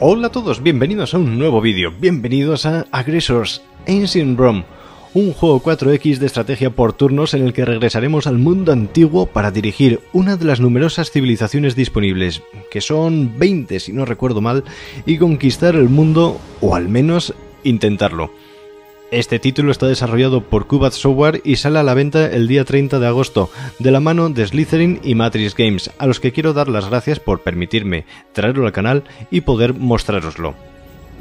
Hola a todos, bienvenidos a un nuevo vídeo, bienvenidos a Aggressors Ancient Rome, un juego 4X de estrategia por turnos en el que regresaremos al mundo antiguo para dirigir una de las numerosas civilizaciones disponibles, que son 20 si no recuerdo mal, y conquistar el mundo, o al menos intentarlo. Este título está desarrollado por Cubat Software y sale a la venta el día 30 de agosto, de la mano de Slytherin y Matrix Games, a los que quiero dar las gracias por permitirme traerlo al canal y poder mostraroslo.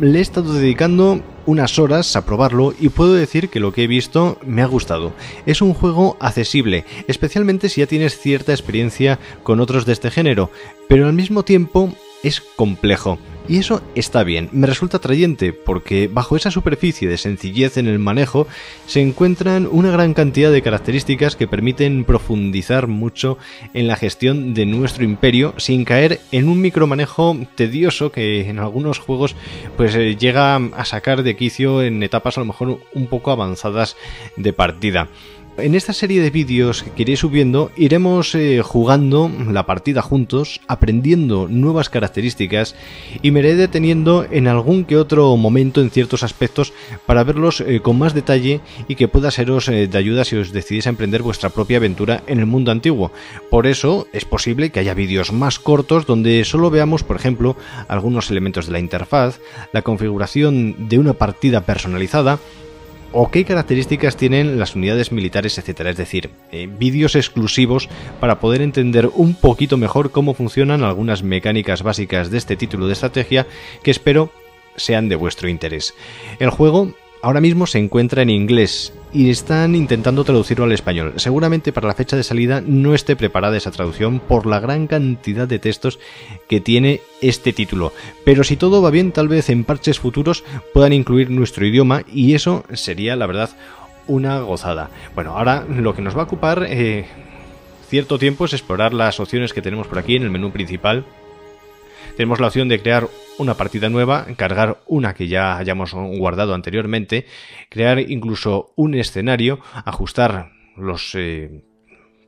Le he estado dedicando unas horas a probarlo y puedo decir que lo que he visto me ha gustado. Es un juego accesible, especialmente si ya tienes cierta experiencia con otros de este género, pero al mismo tiempo es complejo. Y eso está bien, me resulta atrayente porque bajo esa superficie de sencillez en el manejo se encuentran una gran cantidad de características que permiten profundizar mucho en la gestión de nuestro imperio sin caer en un micromanejo tedioso que en algunos juegos pues eh, llega a sacar de quicio en etapas a lo mejor un poco avanzadas de partida. En esta serie de vídeos que iré subiendo iremos eh, jugando la partida juntos, aprendiendo nuevas características y me iré deteniendo en algún que otro momento en ciertos aspectos para verlos eh, con más detalle y que pueda seros eh, de ayuda si os decidís a emprender vuestra propia aventura en el mundo antiguo. Por eso es posible que haya vídeos más cortos donde solo veamos, por ejemplo, algunos elementos de la interfaz, la configuración de una partida personalizada, o qué características tienen las unidades militares, etcétera. Es decir, eh, vídeos exclusivos para poder entender un poquito mejor cómo funcionan algunas mecánicas básicas de este título de estrategia que espero sean de vuestro interés. El juego ahora mismo se encuentra en inglés y están intentando traducirlo al español. Seguramente para la fecha de salida no esté preparada esa traducción por la gran cantidad de textos que tiene este título. Pero si todo va bien, tal vez en parches futuros puedan incluir nuestro idioma y eso sería, la verdad, una gozada. Bueno, ahora lo que nos va a ocupar eh, cierto tiempo es explorar las opciones que tenemos por aquí en el menú principal. Tenemos la opción de crear una partida nueva, cargar una que ya hayamos guardado anteriormente, crear incluso un escenario, ajustar los eh,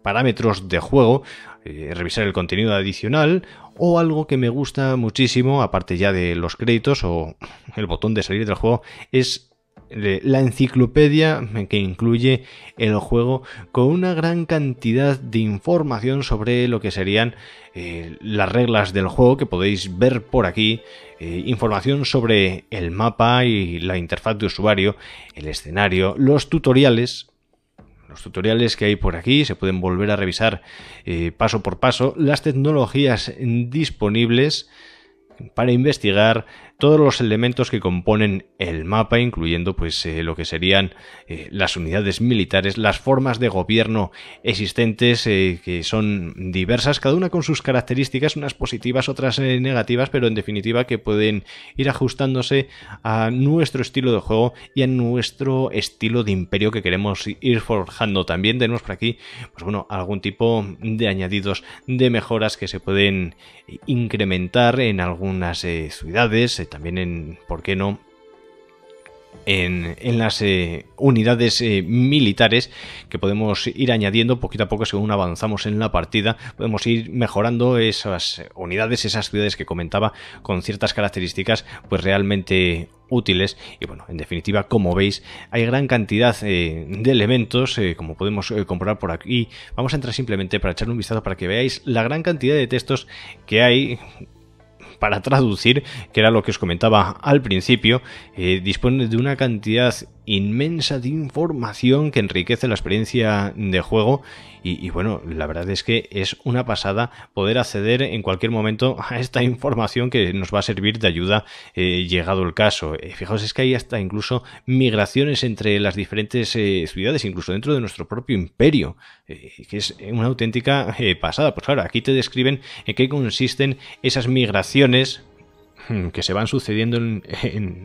parámetros de juego, eh, revisar el contenido adicional o algo que me gusta muchísimo, aparte ya de los créditos o el botón de salir del juego, es la enciclopedia que incluye el juego con una gran cantidad de información sobre lo que serían eh, las reglas del juego que podéis ver por aquí, eh, información sobre el mapa y la interfaz de usuario, el escenario, los tutoriales. Los tutoriales que hay por aquí se pueden volver a revisar eh, paso por paso, las tecnologías disponibles para investigar todos los elementos que componen el mapa, incluyendo pues eh, lo que serían eh, las unidades militares, las formas de gobierno existentes eh, que son diversas, cada una con sus características, unas positivas, otras negativas, pero en definitiva que pueden ir ajustándose a nuestro estilo de juego y a nuestro estilo de imperio que queremos ir forjando. También tenemos por aquí, pues bueno, algún tipo de añadidos, de mejoras que se pueden incrementar en algunas ciudades, también en, ¿por qué no?, en, en, las eh, unidades eh, militares que podemos ir añadiendo poquito a poco según avanzamos en la partida. Podemos ir mejorando esas unidades, esas ciudades que comentaba con ciertas características pues realmente útiles y bueno en definitiva como veis hay gran cantidad eh, de elementos como podemos comprobar por aquí vamos a entrar simplemente para echar un vistazo para que veáis la gran cantidad de textos que hay para traducir, que era lo que os comentaba al principio, eh, dispone de una cantidad inmensa de información que enriquece la experiencia de juego y, bueno, la verdad es que es una pasada poder acceder en cualquier momento a esta información que nos va a servir de ayuda eh, llegado el caso. Eh, fijaos, es que hay hasta incluso migraciones entre las diferentes ciudades, incluso dentro de nuestro propio imperio, que es una auténtica pasada. Pues claro, aquí te describen en qué consisten esas migraciones Mm, que se van sucediendo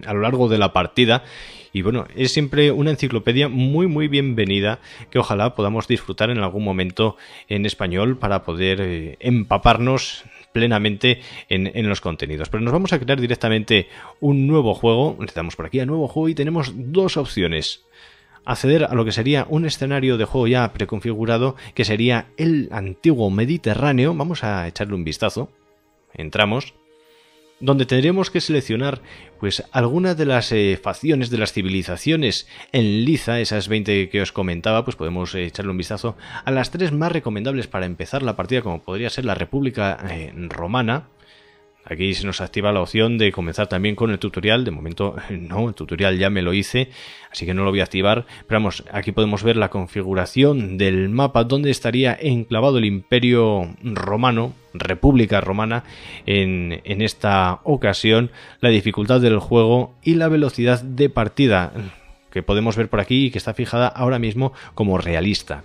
a lo largo de la partida. Y bueno, es siempre una enciclopedia muy muy bienvenida que ojalá podamos disfrutar en algún momento en español para poder eh, empaparnos plenamente en, en, los contenidos. Pero nos vamos a crear directamente un nuevo juego. Le por aquí a nuevo juego y tenemos dos opciones. Acceder a lo que sería un escenario de juego ya preconfigurado, que sería el antiguo Mediterráneo. Vamos a echarle un vistazo. Entramos donde tendremos que seleccionar pues algunas de las eh, facciones de las civilizaciones en liza, esas 20 que os comentaba, pues podemos eh, echarle un vistazo a las tres más recomendables para empezar la partida, como podría ser la República eh, Romana, Aquí se nos activa la opción de comenzar también con el tutorial. De momento no, el tutorial ya me lo hice, así que no lo voy a activar. Pero vamos, aquí podemos ver la configuración del mapa donde estaría enclavado el imperio romano, República Romana, en, en esta ocasión, la dificultad del juego y la velocidad de partida que podemos ver por aquí y que está fijada ahora mismo como realista.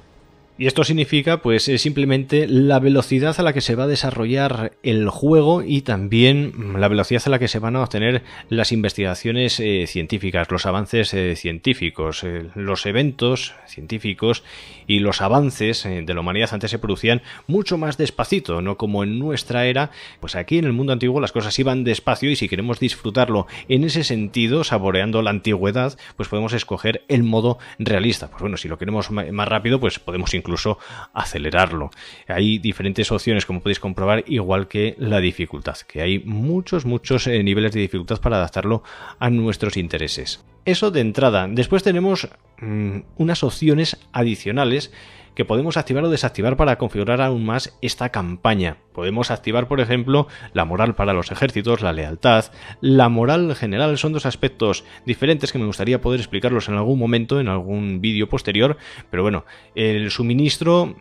Y esto significa pues simplemente la velocidad a la que se va a desarrollar el juego y también la velocidad a la que se van a obtener las investigaciones eh, científicas, los avances eh, científicos, eh, los eventos científicos y los avances de la humanidad antes se producían mucho más despacito, no como en nuestra era, pues aquí en el mundo antiguo las cosas iban despacio y si queremos disfrutarlo en ese sentido, saboreando la antigüedad, pues podemos escoger el modo realista. Pues bueno, si lo queremos más rápido, pues podemos incluso incluso acelerarlo. Hay diferentes opciones como podéis comprobar, igual que la dificultad, que hay muchos, muchos eh, niveles de dificultad para adaptarlo a nuestros intereses. Eso de entrada. Después tenemos mm, unas opciones adicionales que podemos activar o desactivar para configurar aún más esta campaña. Podemos activar, por ejemplo, la moral para los ejércitos, la lealtad, la moral general. Son dos aspectos diferentes que me gustaría poder explicarlos en algún momento, en algún vídeo posterior. Pero bueno, el suministro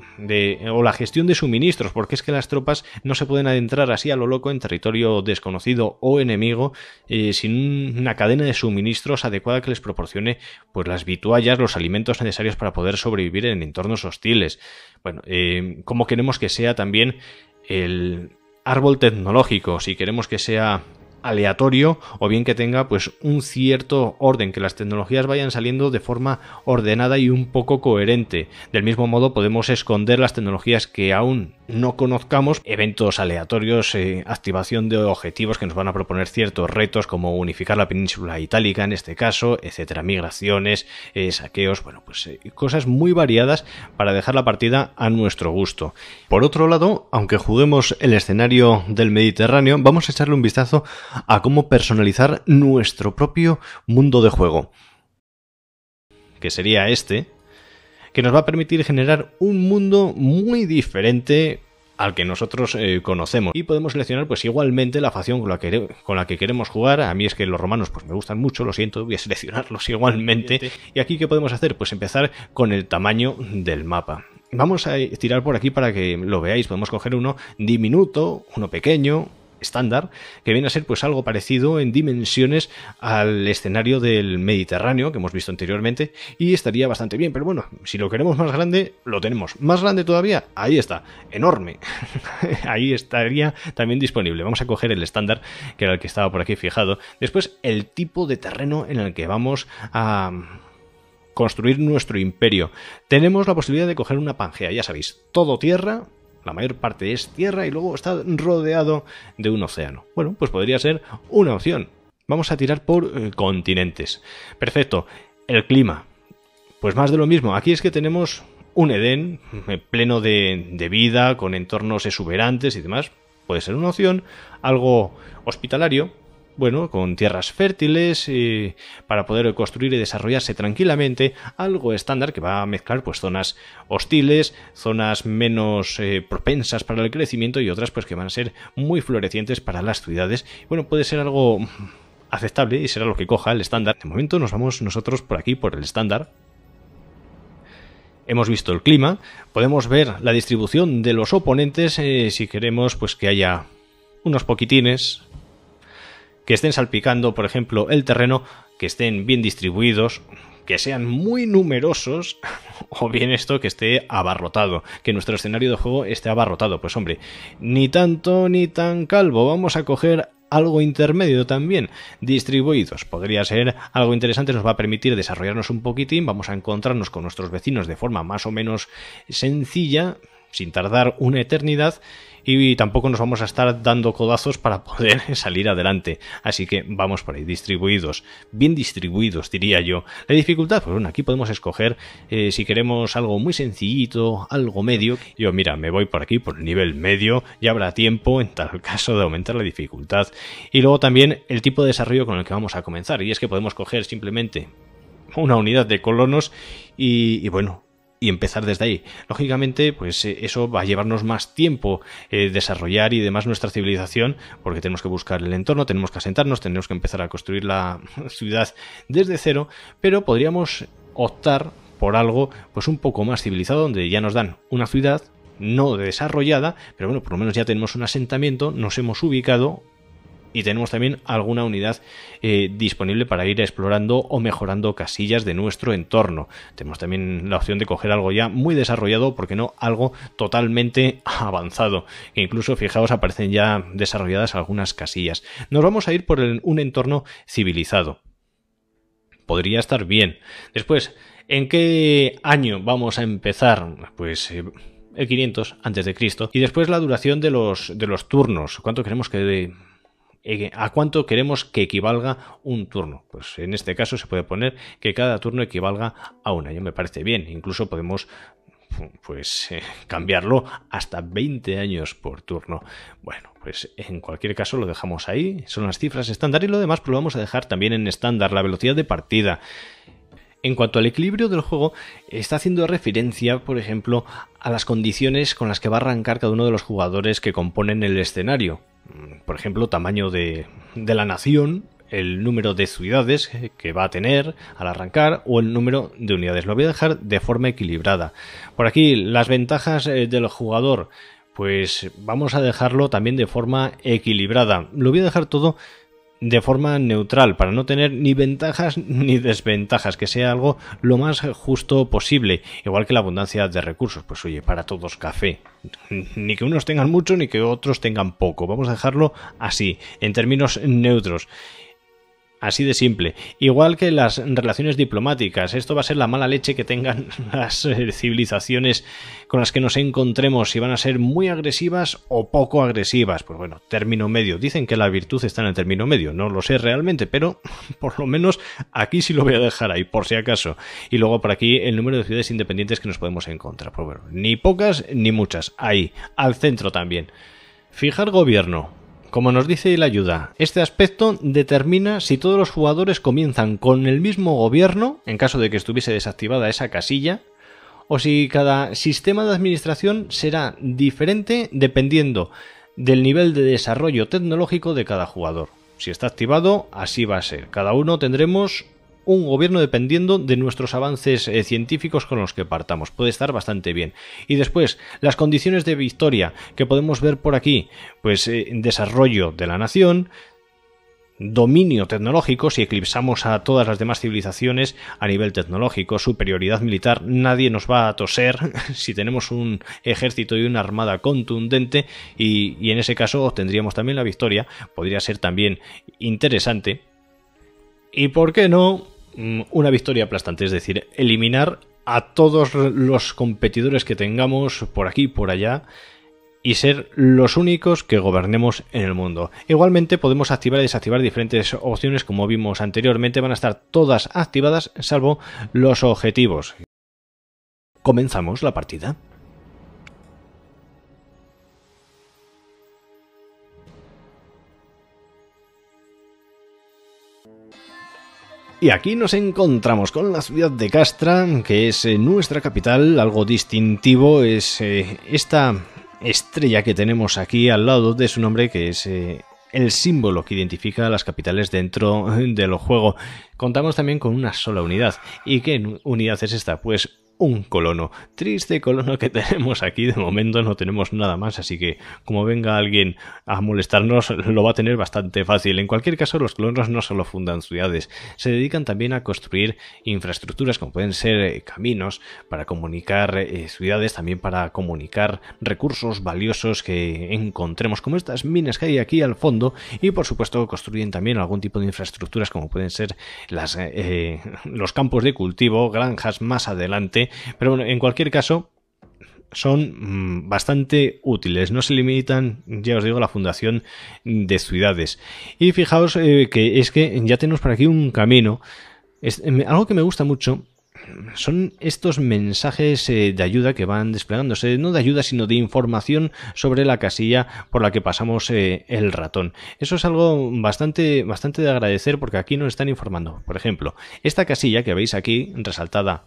o la gestión de suministros, porque es que las tropas no se pueden adentrar así a lo loco en territorio desconocido o enemigo eh, sin una cadena de suministros adecuada que les proporcione pues, las vituallas, los alimentos necesarios para poder sobrevivir en entornos hostiles bueno, como eh, cómo queremos que sea también el árbol tecnológico, si queremos que sea aleatorio o bien que tenga pues un cierto orden, que las tecnologías vayan saliendo de forma ordenada y un poco coherente. Del mismo modo podemos esconder las tecnologías que aún no conozcamos, eventos aleatorios, eh, activación de objetivos que nos van a proponer ciertos retos como unificar la península itálica en este caso, etcétera, migraciones, eh, saqueos, bueno, pues eh, cosas muy variadas para dejar la partida a nuestro gusto. Por otro lado, aunque juguemos el escenario del Mediterráneo, vamos a echarle un vistazo a cómo personalizar nuestro propio mundo de juego, que sería este, que nos va a permitir generar un mundo muy diferente al que nosotros eh, conocemos y podemos seleccionar pues igualmente la facción con la, que, queremos jugar a mí es que los romanos pues me gustan mucho lo siento voy a seleccionarlos igualmente y aquí qué podemos hacer pues empezar con el tamaño del mapa Vamos a tirar por aquí para que lo veáis. Podemos coger uno diminuto, uno pequeño, estándar, que viene a ser pues algo parecido en dimensiones al escenario del Mediterráneo que hemos visto anteriormente y estaría bastante bien, pero bueno, si lo queremos más grande, lo tenemos. Más grande todavía, ahí está, enorme. ahí estaría también disponible. Vamos a coger el estándar, que era el que estaba por aquí fijado. Después, el tipo de terreno en el que vamos a construir nuestro imperio. Tenemos la posibilidad de coger una Pangea, ya sabéis, todo tierra, la mayor parte es tierra y luego está rodeado de un océano. Bueno, pues podría ser una opción. Vamos a tirar por eh, continentes. Perfecto. El clima. Pues más de lo mismo. Aquí es que tenemos un Edén eh, pleno de vida, con entornos exuberantes y demás. Puede ser una opción. Algo hospitalario bueno, con tierras fértiles eh, para poder construir y desarrollarse tranquilamente, algo estándar que va a mezclar pues zonas hostiles, zonas menos eh, propensas para el crecimiento y otras pues que van a ser muy florecientes para las ciudades. Bueno, puede ser algo aceptable y será lo que coja el estándar. De momento nos vamos nosotros por aquí por el estándar, hemos visto el clima, podemos ver la distribución de los oponentes eh, si queremos pues que haya unos poquitines que estén salpicando, por ejemplo, el terreno, que estén bien distribuidos, que sean muy numerosos o bien esto que esté abarrotado, que nuestro escenario de juego esté abarrotado. Pues hombre, ni tanto ni tan calvo, vamos a coger algo intermedio también, distribuidos. Podría ser algo interesante, nos va a permitir desarrollarnos un poquitín, vamos a encontrarnos con nuestros vecinos de forma más o menos sencilla, sin tardar una eternidad y tampoco nos vamos a estar dando codazos para poder salir adelante. Así que vamos por ahí, distribuidos, bien distribuidos diría yo. La dificultad, pues bueno, aquí podemos escoger eh, si queremos algo muy sencillito, algo medio. Yo mira, me voy por aquí, por el nivel medio, ya habrá tiempo en tal caso de aumentar la dificultad. Y luego también el tipo de desarrollo con el que vamos a comenzar, y es que podemos coger simplemente una unidad de colonos y bueno, y empezar desde ahí. Lógicamente, pues eh, eso va a llevarnos más tiempo eh, desarrollar y demás nuestra civilización, porque tenemos que buscar el entorno, tenemos que asentarnos, tenemos que empezar a construir la ciudad desde cero, pero podríamos optar por algo pues un poco más civilizado donde ya nos dan una ciudad no desarrollada, pero bueno, por lo menos ya tenemos un asentamiento, nos hemos ubicado, y tenemos también alguna unidad eh, disponible para ir explorando o mejorando casillas de nuestro entorno. Tenemos también la opción de coger algo ya muy desarrollado, porque no algo totalmente avanzado. E incluso, fijaos, aparecen ya desarrolladas algunas casillas. Nos vamos a ir por un entorno civilizado. Podría estar bien. Después, ¿en qué año vamos a empezar? Pues... Eh, el 500 antes de Cristo y después la duración de los de los turnos cuánto queremos que de, eh, ¿A cuánto queremos que equivalga un turno? Pues en este caso se puede poner que cada turno equivalga a un año. Me parece bien. Incluso podemos pues eh, cambiarlo hasta 20 años por turno. Bueno, pues en cualquier caso lo dejamos ahí, son las cifras estándar y lo demás pues lo vamos a dejar también en estándar, la velocidad de partida. En cuanto al equilibrio del juego, está haciendo referencia, por ejemplo, a las condiciones con las que va a arrancar cada uno de los jugadores que componen el escenario. Mm, por ejemplo, tamaño de, la nación, el número de ciudades que va a tener al arrancar o el número de unidades. Lo voy a dejar de forma equilibrada. Por aquí, las ventajas eh, del jugador, pues vamos a dejarlo también de forma equilibrada. Lo voy a dejar todo de forma neutral, para no tener ni ventajas ni desventajas, que sea algo lo más justo posible, igual que la abundancia de recursos, pues oye, para todos café, ni que unos tengan mucho ni que otros tengan poco, vamos a dejarlo así, en términos neutros. Así de simple. Igual que las relaciones diplomáticas, esto va a ser la mala leche que tengan las eh, civilizaciones con las que nos encontremos, si van a ser muy agresivas o poco agresivas. Pues bueno, término medio. Dicen que la virtud está en el término medio, no lo sé realmente, pero por lo menos aquí sí lo voy a dejar ahí, por si acaso. Y luego por aquí el número de ciudades independientes que nos podemos encontrar. Pues bueno, ni pocas ni muchas, ahí, al centro también. Fijar gobierno, como nos dice la ayuda, este aspecto determina si todos los jugadores comienzan con el mismo gobierno, en caso de que estuviese desactivada esa casilla, o si cada sistema de administración será diferente dependiendo del nivel de desarrollo tecnológico de cada jugador. Si está activado, así va a ser. Cada uno tendremos un gobierno dependiendo de nuestros avances eh, científicos con los que partamos. Puede estar bastante bien. Y después, las condiciones de victoria que podemos ver por aquí, pues eh, desarrollo de la nación, dominio tecnológico, si eclipsamos a todas las demás civilizaciones a nivel tecnológico, superioridad militar, nadie nos va a toser si tenemos un ejército y una armada contundente y en ese caso obtendríamos también la victoria, podría ser también interesante. ¿Y por qué no? Mm, una victoria aplastante, es decir, eliminar a todos los competidores que tengamos por aquí, por allá, y ser los únicos que gobernemos en el mundo. Igualmente podemos activar y desactivar diferentes opciones como vimos anteriormente, van a estar todas activadas salvo los objetivos. Comenzamos la partida. Y aquí nos encontramos con la ciudad de Castra, que es eh, nuestra capital, algo distintivo es eh, esta estrella que tenemos aquí al lado de su nombre, que es eh, el símbolo que identifica a las capitales dentro del juego. Contamos también con una sola unidad. ¿Y qué unidad es esta? Pues un colono. Triste colono que tenemos aquí. De momento no tenemos nada más, así que como venga alguien a molestarnos, lo va a tener bastante fácil. En cualquier caso, los colonos no solo fundan ciudades, se dedican también a construir infraestructuras como pueden ser eh, caminos para comunicar eh, ciudades, también para comunicar recursos valiosos que encontremos, como estas minas que hay aquí al fondo, y por supuesto construyen también algún tipo de infraestructuras como pueden ser eh, los campos de cultivo, granjas más adelante pero bueno, en cualquier caso, son mm, bastante útiles, no se limitan, ya os digo, a la fundación de ciudades. Y fijaos eh, que es que ya tenemos por aquí un camino. Em, algo que me gusta mucho son estos mensajes eh, de ayuda que van desplegándose, no de ayuda, sino de información sobre la casilla por la que pasamos eh, el ratón. Eso es algo bastante, bastante de agradecer porque aquí nos están informando. Por ejemplo, esta casilla que veis aquí resaltada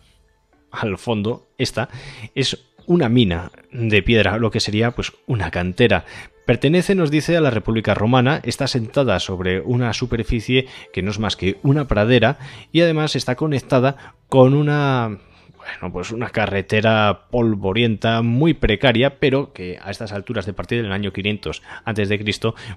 al fondo, esta, es una mina de piedra, lo que sería pues una cantera. Pertenece, nos dice, a la República Romana, está sentada sobre una superficie que no es más que una pradera y además está conectada con una bueno, pues una carretera polvorienta muy precaria, pero que a estas alturas de partir del año 500 a.C.,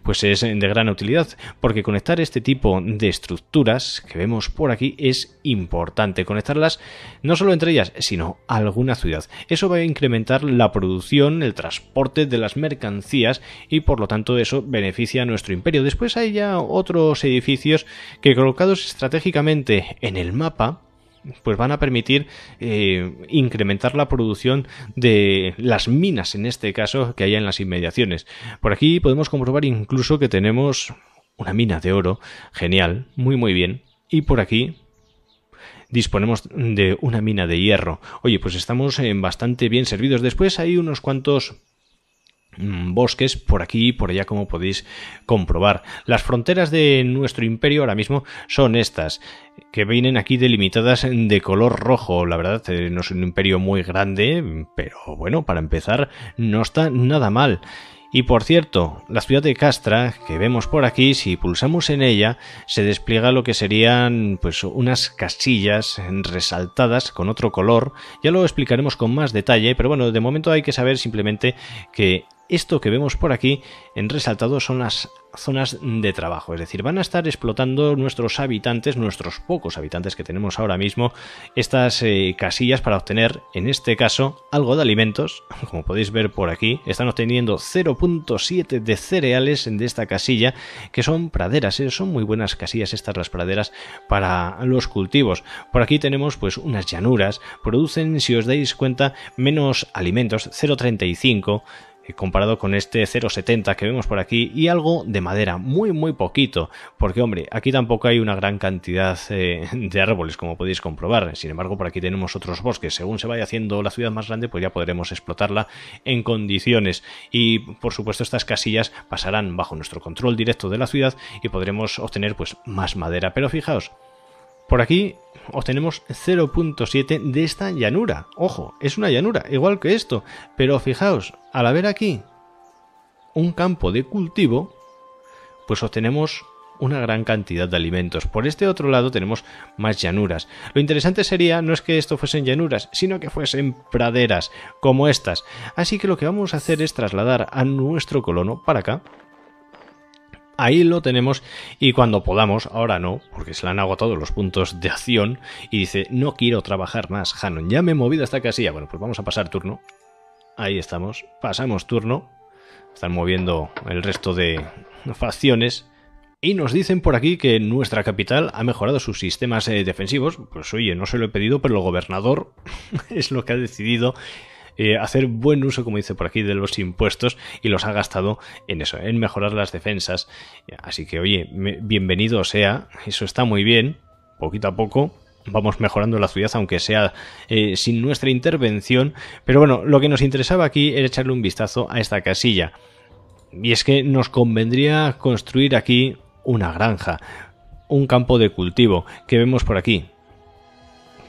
pues es de gran utilidad, porque conectar este tipo de estructuras que vemos por aquí es importante, conectarlas no solo entre ellas, sino alguna ciudad. Eso va a incrementar la producción, el transporte de las mercancías y por lo tanto eso beneficia a nuestro imperio. Después hay ya otros edificios que colocados estratégicamente en el mapa, pues van a permitir eh, incrementar la producción de las minas, en este caso, que hay en las inmediaciones. Por aquí podemos comprobar incluso que tenemos una mina de oro, genial, muy muy bien. Y por aquí disponemos de una mina de hierro. Oye, pues estamos bastante bien servidos. Después hay unos cuantos Mm, bosques por aquí y por allá como podéis comprobar. Las fronteras de nuestro imperio ahora mismo son estas, que vienen aquí delimitadas de color rojo. La verdad, eh, no es un imperio muy grande, pero bueno, para empezar no está nada mal. Y por cierto, la ciudad de Castra, que vemos por aquí, si pulsamos en ella, se despliega lo que serían pues unas casillas resaltadas con otro color. Ya lo explicaremos con más detalle, pero bueno, de momento hay que saber simplemente que esto que vemos por aquí en resaltado son las zonas de trabajo, es decir, van a estar explotando nuestros habitantes, nuestros pocos habitantes que tenemos ahora mismo, estas eh, casillas para obtener, en este caso, algo de alimentos, como podéis ver por aquí, están obteniendo 0.7 de cereales de esta casilla, que son praderas, eh, son muy buenas casillas estas las praderas para los cultivos. Por aquí tenemos pues unas llanuras, producen, si os dais cuenta, menos alimentos, 0.35 eh, comparado con este 0,70 que vemos por aquí y algo de madera, muy muy poquito, porque hombre, aquí tampoco hay una gran cantidad eh, de árboles como podéis comprobar, sin embargo por aquí tenemos otros bosques, según se vaya haciendo la ciudad más grande pues ya podremos explotarla en condiciones y por supuesto estas casillas pasarán bajo nuestro control directo de la ciudad y podremos obtener pues más madera, pero fijaos, por aquí obtenemos 0.7 de esta llanura. Ojo, es una llanura, igual que esto. Pero fijaos, al haber aquí un campo de cultivo, pues obtenemos una gran cantidad de alimentos. Por este otro lado tenemos más llanuras. Lo interesante sería no es que esto fuesen llanuras, sino que fuesen praderas como estas. Así que lo que vamos a hacer es trasladar a nuestro colono para acá Ahí lo tenemos y cuando podamos, ahora no, porque se le han agotado los puntos de acción y dice, no quiero trabajar más, Hanon, ya me he movido hasta casilla. Bueno, pues vamos a pasar turno. Ahí estamos, pasamos turno. Están moviendo el resto de facciones. Y nos dicen por aquí que nuestra capital ha mejorado sus sistemas eh, defensivos. Pues oye, no se lo he pedido, pero el gobernador es lo que ha decidido eh, hacer buen uso, como dice por aquí, de los impuestos y los ha gastado en eso, en mejorar las defensas. Así que, oye, bienvenido sea, eso está muy bien, poquito a poco, vamos mejorando la ciudad, aunque sea eh, sin nuestra intervención. Pero bueno, lo que nos interesaba aquí era echarle un vistazo a esta casilla. Y es que nos convendría construir aquí una granja, un campo de cultivo, que vemos por aquí.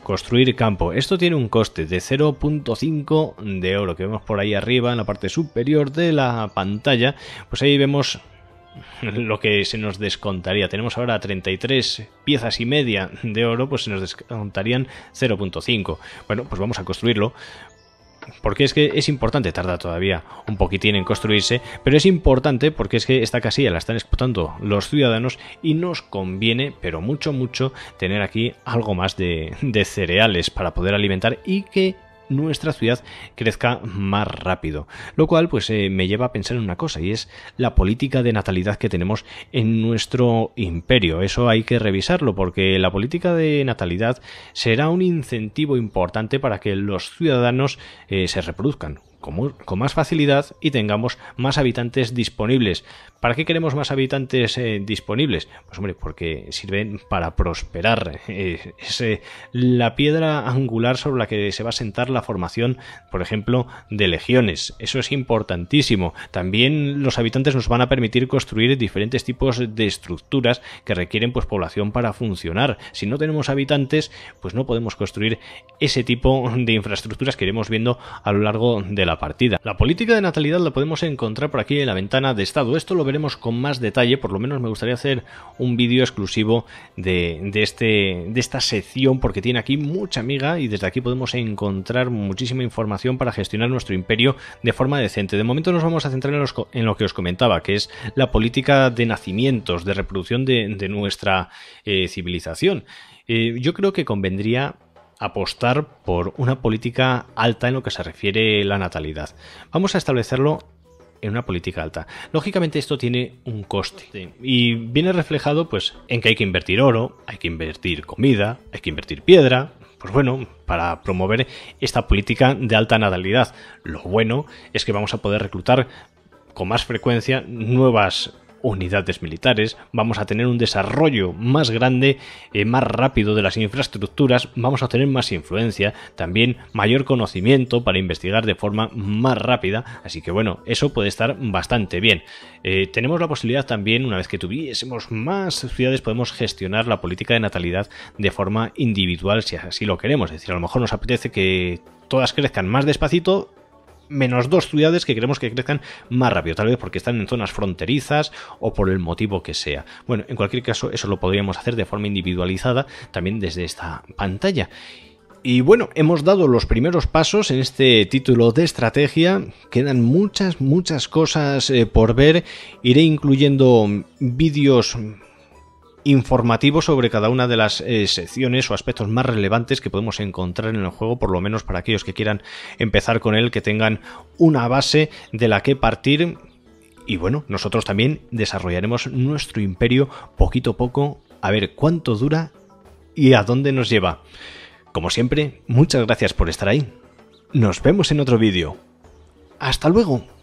Construir campo. Esto tiene un coste de 0.5 de oro que vemos por ahí arriba en la parte superior de la pantalla. Pues ahí vemos lo que se nos descontaría. Tenemos ahora 33 piezas y media de oro, pues se nos descontarían 0.5. Bueno, pues vamos a construirlo porque es que es importante, tarda todavía un poquitín en construirse, pero es importante porque es que esta casilla la están explotando los ciudadanos y nos conviene, pero mucho, mucho, tener aquí algo más de, de cereales para poder alimentar y que nuestra ciudad crezca más rápido. Lo cual pues eh, me lleva a pensar en una cosa y es la política de natalidad que tenemos en nuestro imperio. Eso hay que revisarlo porque la política de natalidad será un incentivo importante para que los ciudadanos eh, se reproduzcan con, más facilidad y tengamos más habitantes disponibles. ¿Para qué queremos más habitantes eh, disponibles? Pues hombre, porque sirven para prosperar. Eh, es eh, la piedra angular sobre la que se va a sentar la formación, por ejemplo, de legiones. Eso es importantísimo. También los habitantes nos van a permitir construir diferentes tipos de estructuras que requieren pues población para funcionar. Si no tenemos habitantes, pues no podemos construir ese tipo de infraestructuras que iremos viendo a lo largo de la partida. La política de natalidad la podemos encontrar por aquí en la ventana de estado. Esto lo veremos con más detalle, por lo menos me gustaría hacer un vídeo exclusivo de, este, de esta sección porque tiene aquí mucha miga y desde aquí podemos encontrar muchísima información para gestionar nuestro imperio de forma decente. De momento nos vamos a centrar en, lo que os comentaba, que es la política de nacimientos, de reproducción de, nuestra eh, civilización. Eh, yo creo que convendría apostar por una política alta en lo que se refiere a la natalidad. Vamos a establecerlo en una política alta. Lógicamente esto tiene un coste y viene reflejado pues en que hay que invertir oro, hay que invertir comida, hay que invertir piedra, pues bueno, para promover esta política de alta natalidad. Lo bueno es que vamos a poder reclutar con más frecuencia nuevas unidades militares, vamos a tener un desarrollo más grande, eh, más rápido de las infraestructuras, vamos a tener más influencia, también mayor conocimiento para investigar de forma más rápida, así que bueno, eso puede estar bastante bien. Eh, tenemos la posibilidad también, una vez que tuviésemos más ciudades, podemos gestionar la política de natalidad de forma individual si así lo queremos, es decir, a lo mejor nos apetece que todas crezcan más despacito menos dos ciudades que queremos que crezcan más rápido, tal vez porque están en zonas fronterizas o por el motivo que sea. Bueno, en cualquier caso, eso lo podríamos hacer de forma individualizada también desde esta pantalla. Y bueno, hemos dado los primeros pasos en este título de estrategia. Quedan muchas, muchas cosas eh, por ver. Iré incluyendo vídeos informativo sobre cada una de las eh, secciones o aspectos más relevantes que podemos encontrar en el juego, por lo menos para aquellos que quieran empezar con él, que tengan una base de la que partir. Y bueno, nosotros también desarrollaremos nuestro imperio poquito a poco, a ver cuánto dura y a dónde nos lleva. Como siempre, muchas gracias por estar ahí. Nos vemos en otro vídeo. Hasta luego.